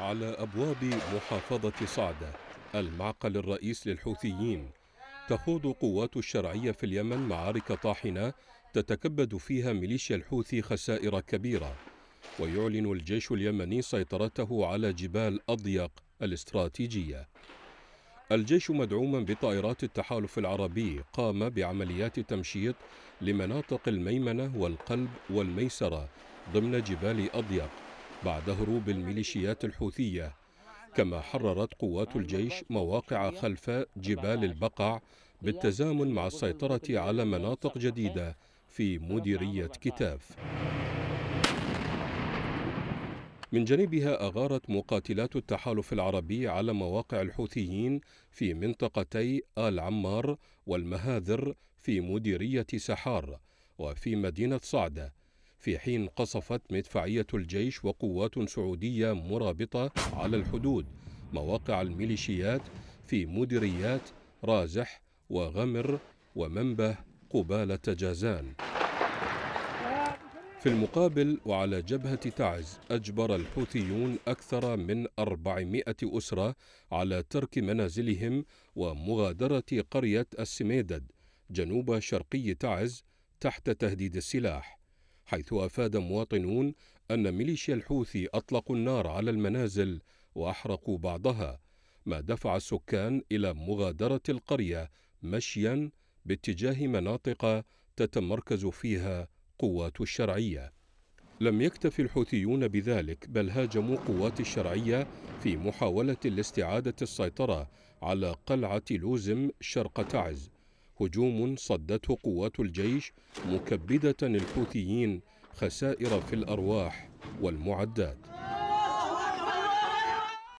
على أبواب محافظة صعدة المعقل الرئيس للحوثيين تخوض قوات الشرعية في اليمن معارك طاحنة تتكبد فيها ميليشيا الحوثي خسائر كبيرة ويعلن الجيش اليمني سيطرته على جبال أضيق الاستراتيجية الجيش مدعوما بطائرات التحالف العربي قام بعمليات تمشيط لمناطق الميمنة والقلب والميسرة ضمن جبال أضيق بعد هروب الميليشيات الحوثية كما حررت قوات الجيش مواقع خلف جبال البقع بالتزامن مع السيطرة على مناطق جديدة في مديرية كتاف من جانبها أغارت مقاتلات التحالف العربي على مواقع الحوثيين في منطقتي آل عمار والمهاذر في مديرية سحار وفي مدينة صعدة في حين قصفت مدفعية الجيش وقوات سعودية مرابطة على الحدود مواقع الميليشيات في مديريات رازح وغمر ومنبه قبالة جازان في المقابل وعلى جبهة تعز أجبر الحوثيون أكثر من 400 أسرة على ترك منازلهم ومغادرة قرية السميدد جنوب شرقي تعز تحت تهديد السلاح حيث أفاد مواطنون أن ميليشيا الحوثي أطلقوا النار على المنازل وأحرقوا بعضها ما دفع السكان إلى مغادرة القرية مشيا باتجاه مناطق تتمركز فيها قوات الشرعية لم يكتف الحوثيون بذلك بل هاجموا قوات الشرعية في محاولة لاستعادة السيطرة على قلعة لوزم شرق تعز هجوم صدته قوات الجيش مكبدة الحوثيين خسائر في الأرواح والمعدات